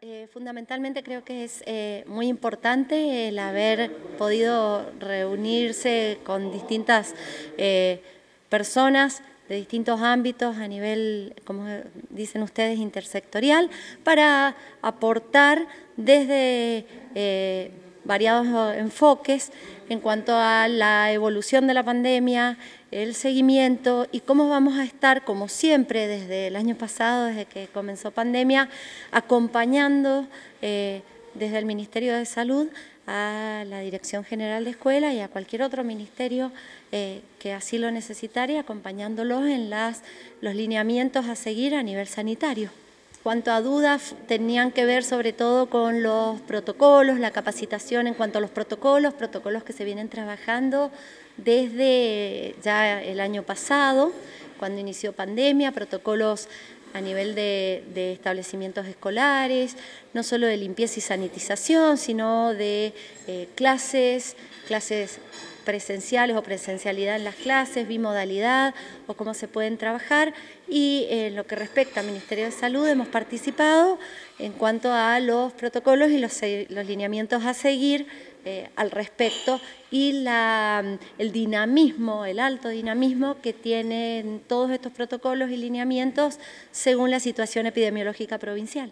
Eh, fundamentalmente creo que es eh, muy importante el haber podido reunirse con distintas eh, personas de distintos ámbitos a nivel, como dicen ustedes, intersectorial, para aportar desde variados enfoques en cuanto a la evolución de la pandemia, el seguimiento y cómo vamos a estar, como siempre, desde el año pasado, desde que comenzó pandemia, acompañando eh, desde el Ministerio de Salud a la Dirección General de Escuela y a cualquier otro ministerio eh, que así lo necesitara, acompañándolos en las, los lineamientos a seguir a nivel sanitario cuanto a dudas, tenían que ver sobre todo con los protocolos, la capacitación en cuanto a los protocolos, protocolos que se vienen trabajando desde ya el año pasado, cuando inició pandemia, protocolos a nivel de, establecimientos escolares, no solo de limpieza y sanitización, sino de eh, clases, clases presenciales o presencialidad en las clases, bimodalidad o cómo se pueden trabajar. Y eh, en lo que respecta al Ministerio de Salud hemos participado en cuanto a los protocolos y los, lineamientos a seguir eh, al respecto y mm, el dinamismo, el alto dinamismo que tienen todos estos protocolos y lineamientos según la situación epidemiológica provincial.